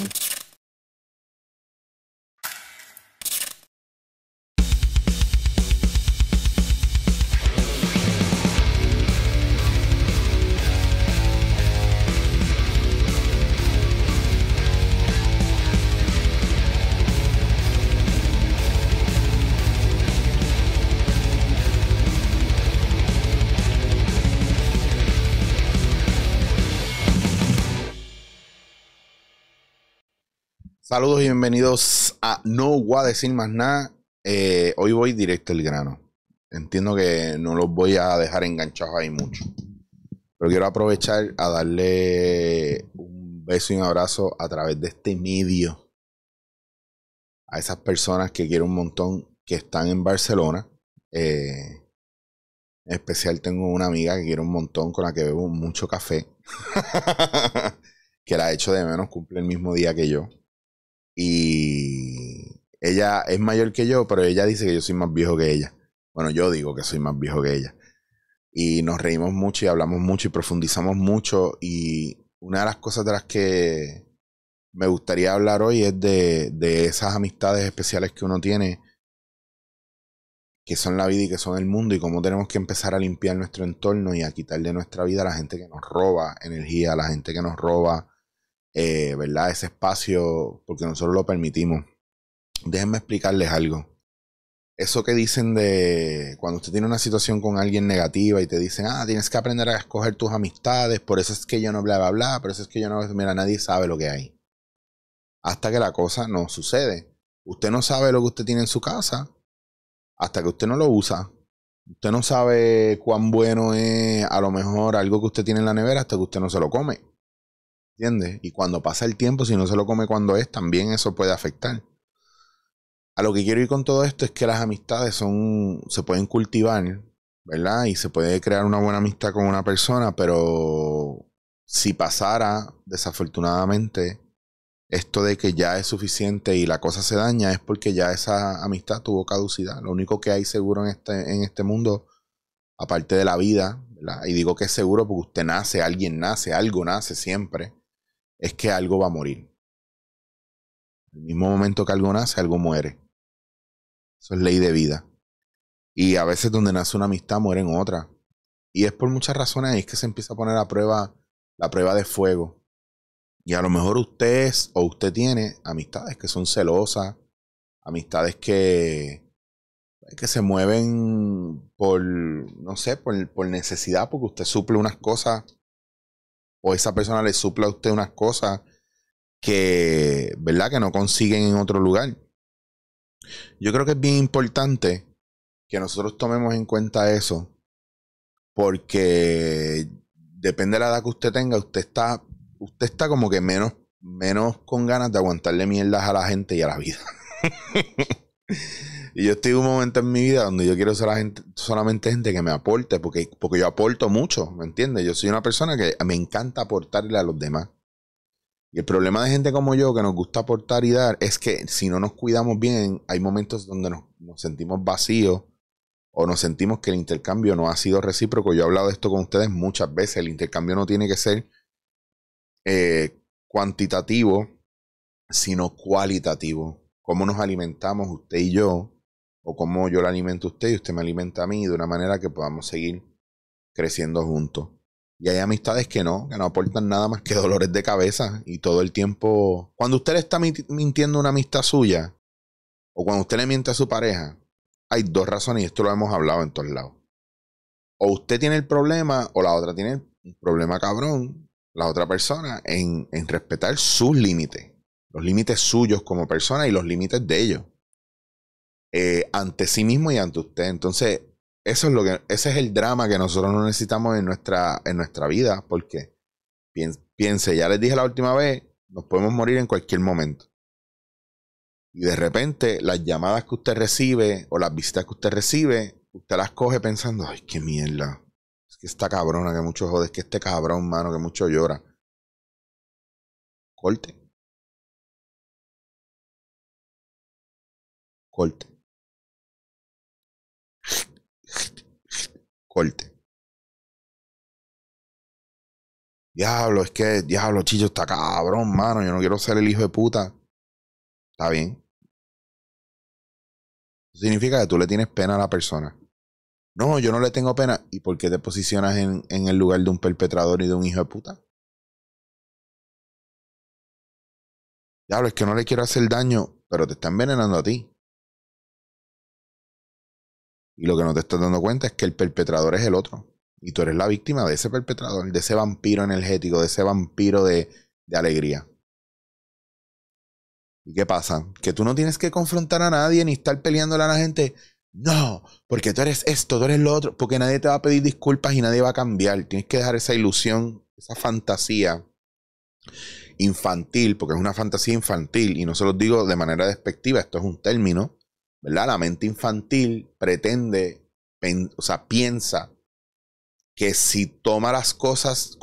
Um, Saludos y bienvenidos a No Voy a decir más nada. Eh, hoy voy directo al grano. Entiendo que no los voy a dejar enganchados ahí mucho. Pero quiero aprovechar a darle un beso y un abrazo a través de este medio a esas personas que quiero un montón que están en Barcelona. Eh, en especial tengo una amiga que quiero un montón con la que bebo mucho café. que la hecho de menos, cumple el mismo día que yo. Y ella es mayor que yo, pero ella dice que yo soy más viejo que ella. Bueno, yo digo que soy más viejo que ella. Y nos reímos mucho y hablamos mucho y profundizamos mucho. Y una de las cosas de las que me gustaría hablar hoy es de, esas amistades especiales que uno tiene, que son la vida y que son el mundo, y cómo tenemos que empezar a limpiar nuestro entorno y a quitar de nuestra vida a la gente que nos roba energía, a la gente que nos roba eh, ¿verdad? Ese espacio porque nosotros lo permitimos. Déjenme explicarles algo. Eso que dicen de cuando usted tiene una situación con alguien negativa y te dicen, ah, tienes que aprender a escoger tus amistades, por eso es que yo no bla, bla, bla, por eso es que yo no, mira, nadie sabe lo que hay. Hasta que la cosa no sucede. Usted no sabe lo que usted tiene en su casa hasta que usted no lo usa. Usted no sabe cuán bueno es a lo mejor algo que usted tiene en la nevera hasta que usted no se lo come. ¿Entiendes? Y cuando pasa el tiempo, si no se lo come cuando es, también eso puede afectar. A lo que quiero ir con todo esto es que las amistades son, se pueden cultivar, ¿verdad? Y se puede crear una buena amistad con una persona, pero si pasara, desafortunadamente, esto de que ya es suficiente y la cosa se daña, es porque ya esa amistad tuvo caducidad. Lo único que hay seguro en este, en este mundo, aparte de la vida, Y digo que es seguro porque usted nace, alguien nace, algo nace siempre es que algo va a morir. En el mismo momento que algo nace, algo muere. Eso es ley de vida. Y a veces donde nace una amistad, mueren otra. Y es por muchas razones ahí es que se empieza a poner a prueba la prueba de fuego. Y a lo mejor usted es, o usted tiene amistades que son celosas, amistades que, que se mueven por, no sé, por, por necesidad, porque usted suple unas cosas o esa persona le supla a usted unas cosas que, ¿verdad? Que no consiguen en otro lugar. Yo creo que es bien importante que nosotros tomemos en cuenta eso, porque depende de la edad que usted tenga, usted está, usted está como que menos, menos con ganas de aguantarle mierdas a la gente y a la vida. Y yo estoy en un momento en mi vida donde yo quiero ser gente, solamente gente que me aporte, porque, porque yo aporto mucho, ¿me entiendes? Yo soy una persona que me encanta aportarle a los demás. Y el problema de gente como yo que nos gusta aportar y dar es que si no nos cuidamos bien, hay momentos donde nos, sentimos vacíos o nos sentimos que el intercambio no ha sido recíproco. Yo he hablado de esto con ustedes muchas veces. El intercambio no tiene que ser eh, cuantitativo, sino cualitativo. Cómo nos alimentamos usted y yo o cómo yo la alimento a usted y usted me alimenta a mí de una manera que podamos seguir creciendo juntos. Y hay amistades que no, que no aportan nada más que dolores de cabeza y todo el tiempo. Cuando usted le está mintiendo una amistad suya o cuando usted le miente a su pareja, hay dos razones y esto lo hemos hablado en todos lados. O usted tiene el problema o la otra tiene un problema cabrón, la otra persona, en, en respetar sus límites, los límites suyos como persona y los límites de ellos. Eh, ante sí mismo y ante usted. Entonces, eso es lo que, ese es el drama que nosotros no necesitamos en nuestra, en nuestra vida, porque piense, ya les dije la última vez, nos podemos morir en cualquier momento. Y de repente, las llamadas que usted recibe o las visitas que usted recibe, usted las coge pensando, ay, qué mierda. Es que esta cabrona, que mucho jode, que este cabrón, mano, que mucho llora. Corte. Corte. corte. Diablo, es que, diablo, Chicho está cabrón, mano. Yo no quiero ser el hijo de puta. Está bien. significa que tú le tienes pena a la persona. No, yo no le tengo pena. ¿Y por qué te posicionas en, en el lugar de un perpetrador y de un hijo de puta? Diablo, es que no le quiero hacer daño, pero te está envenenando a ti. Y lo que no te estás dando cuenta es que el perpetrador es el otro. Y tú eres la víctima de ese perpetrador, de ese vampiro energético, de ese vampiro de, alegría. ¿Y qué pasa? Que tú no tienes que confrontar a nadie ni estar peleándole a la gente. No, porque tú eres esto, tú eres lo otro, porque nadie te va a pedir disculpas y nadie va a cambiar. Tienes que dejar esa ilusión, esa fantasía infantil, porque es una fantasía infantil, y no se los digo de manera despectiva, esto es un término la mente infantil pretende, o sea, piensa que si toma las cosas,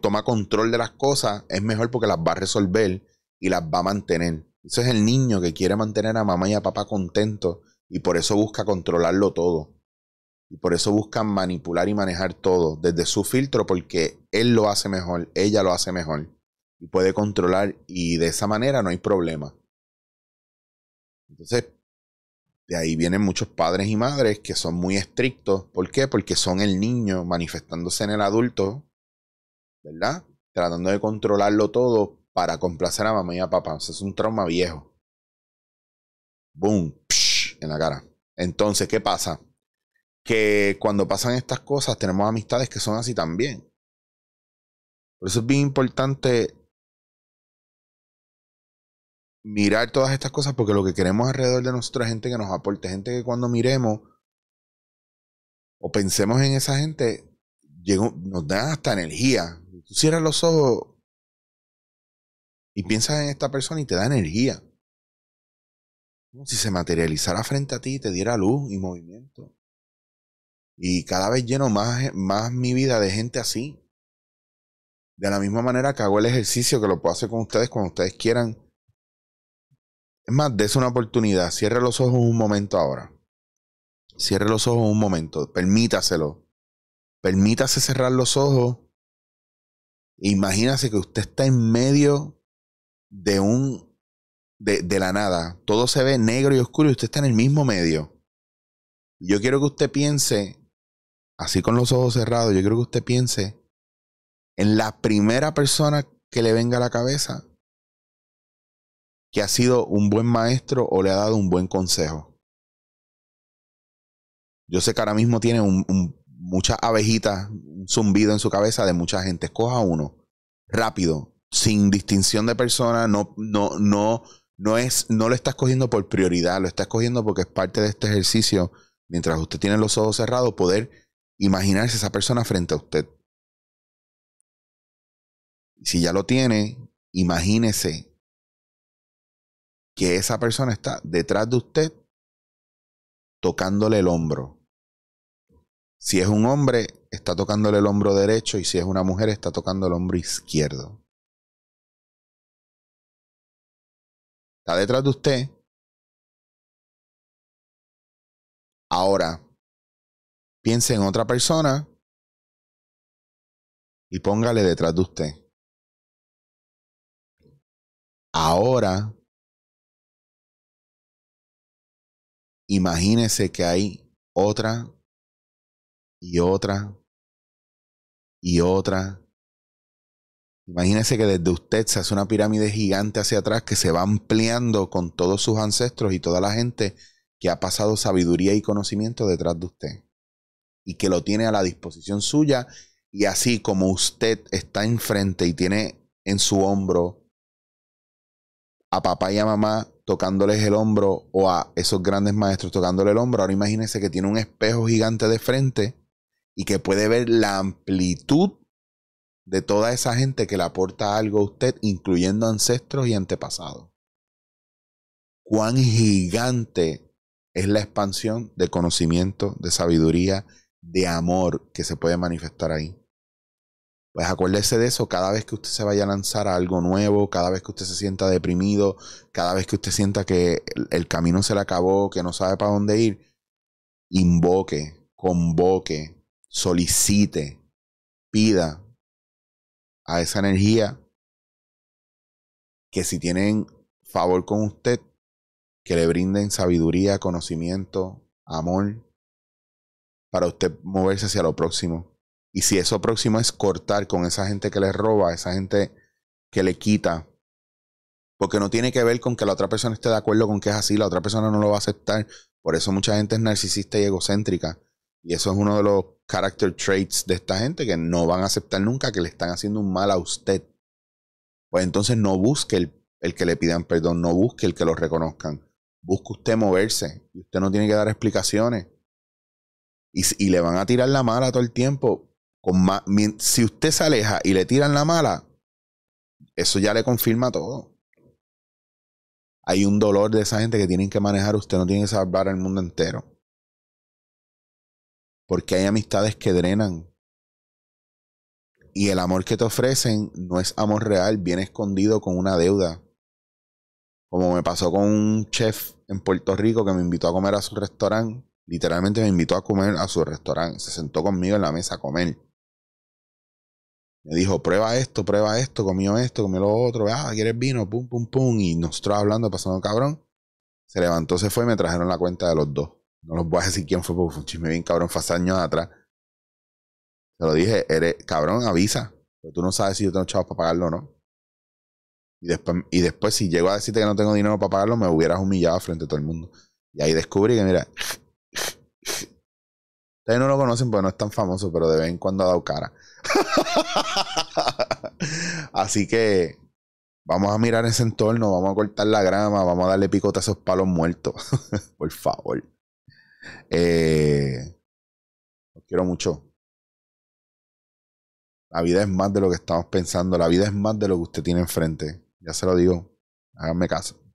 toma control de las cosas, es mejor porque las va a resolver y las va a mantener. Eso es el niño que quiere mantener a mamá y a papá contentos y por eso busca controlarlo todo. Y por eso busca manipular y manejar todo desde su filtro porque él lo hace mejor, ella lo hace mejor y puede controlar y de esa manera no hay problema. Entonces, de ahí vienen muchos padres y madres que son muy estrictos. ¿Por qué? Porque son el niño manifestándose en el adulto, ¿verdad? Tratando de controlarlo todo para complacer a mamá y a papá. O sea, es un trauma viejo. ¡Bum! psh, en la cara. Entonces, ¿qué pasa? Que cuando pasan estas cosas, tenemos amistades que son así también. Por eso es bien importante mirar todas estas cosas porque lo que queremos alrededor de nosotros es gente que nos aporte, gente que cuando miremos o pensemos en esa gente, nos da hasta energía. Tú cierras los ojos y piensas en esta persona y te da energía. Como si se materializara frente a ti y te diera luz y movimiento. Y cada vez lleno más, más mi vida de gente así. De la misma manera que hago el ejercicio, que lo puedo hacer con ustedes cuando ustedes quieran es más, des una oportunidad. Cierre los ojos un momento ahora. Cierre los ojos un momento. Permítaselo. Permítase cerrar los ojos. Imagínese que usted está en medio de un. De, de la nada. Todo se ve negro y oscuro y usted está en el mismo medio. Yo quiero que usted piense, así con los ojos cerrados, yo quiero que usted piense en la primera persona que le venga a la cabeza que ha sido un buen maestro o le ha dado un buen consejo. Yo sé que ahora mismo tiene muchas abejitas, un zumbido en su cabeza de mucha gente. Escoja uno, rápido, sin distinción de persona, no, no, no, no, es, no lo está escogiendo por prioridad, lo está escogiendo porque es parte de este ejercicio, mientras usted tiene los ojos cerrados, poder imaginarse esa persona frente a usted. Si ya lo tiene, imagínese que esa persona está detrás de usted tocándole el hombro. Si es un hombre, está tocándole el hombro derecho y si es una mujer, está tocando el hombro izquierdo. Está detrás de usted. Ahora, piense en otra persona y póngale detrás de usted. Ahora imagínese que hay otra y otra y otra. Imagínese que desde usted se hace una pirámide gigante hacia atrás que se va ampliando con todos sus ancestros y toda la gente que ha pasado sabiduría y conocimiento detrás de usted y que lo tiene a la disposición suya y así como usted está enfrente y tiene en su hombro a papá y a mamá tocándoles el hombro o a esos grandes maestros tocándole el hombro. Ahora imagínense que tiene un espejo gigante de frente y que puede ver la amplitud de toda esa gente que le aporta algo a usted, incluyendo ancestros y antepasados. Cuán gigante es la expansión de conocimiento, de sabiduría, de amor que se puede manifestar ahí. Pues acuérdese de eso cada vez que usted se vaya a lanzar a algo nuevo, cada vez que usted se sienta deprimido, cada vez que usted sienta que el, camino se le acabó, que no sabe para dónde ir, invoque, convoque, solicite, pida a esa energía que si tienen favor con usted, que le brinden sabiduría, conocimiento, amor, para usted moverse hacia lo próximo. Y si eso próximo es cortar con esa gente que le roba, esa gente que le quita, porque no tiene que ver con que la otra persona esté de acuerdo con que es así, la otra persona no lo va a aceptar. Por eso mucha gente es narcisista y egocéntrica. Y eso es uno de los character traits de esta gente que no van a aceptar nunca que le están haciendo un mal a usted. Pues entonces no busque el, que le pidan perdón, no busque el que lo reconozcan. Busque usted moverse. Y usted no tiene que dar explicaciones. Y, y le van a tirar la mala todo el tiempo si usted se aleja y le tiran la mala, eso ya le confirma todo. Hay un dolor de esa gente que tienen que manejar. Usted no tiene que salvar al mundo entero. Porque hay amistades que drenan. Y el amor que te ofrecen no es amor real, viene escondido con una deuda. Como me pasó con un chef en Puerto Rico que me invitó a comer a su restaurante. Literalmente me invitó a comer a su restaurante. Se sentó conmigo en la mesa a comer. Me dijo, prueba esto, prueba esto, comió esto, comió lo otro, ah, ¿quieres vino? Pum, pum, pum. Y nosotros hablando, pasando cabrón. Se levantó, se fue y me trajeron la cuenta de los dos. No los voy a decir quién fue, porque fue un chisme bien cabrón, fue hace años atrás. Se lo dije, eres, cabrón, avisa. Pero tú no sabes si yo tengo chavos para pagarlo o no. Y después, y después, si llego a decirte que no tengo dinero para pagarlo, me hubieras humillado frente a todo el mundo. Y ahí descubrí que, mira, ustedes no lo conocen porque no es tan famoso, pero de vez en cuando ha dado cara. Así que vamos a mirar ese entorno, vamos a cortar la grama, vamos a darle picote a esos palos muertos. Por favor. Eh, los quiero mucho. La vida es más de lo que estamos pensando, la vida es más de lo que usted tiene enfrente. Ya se lo digo, háganme caso.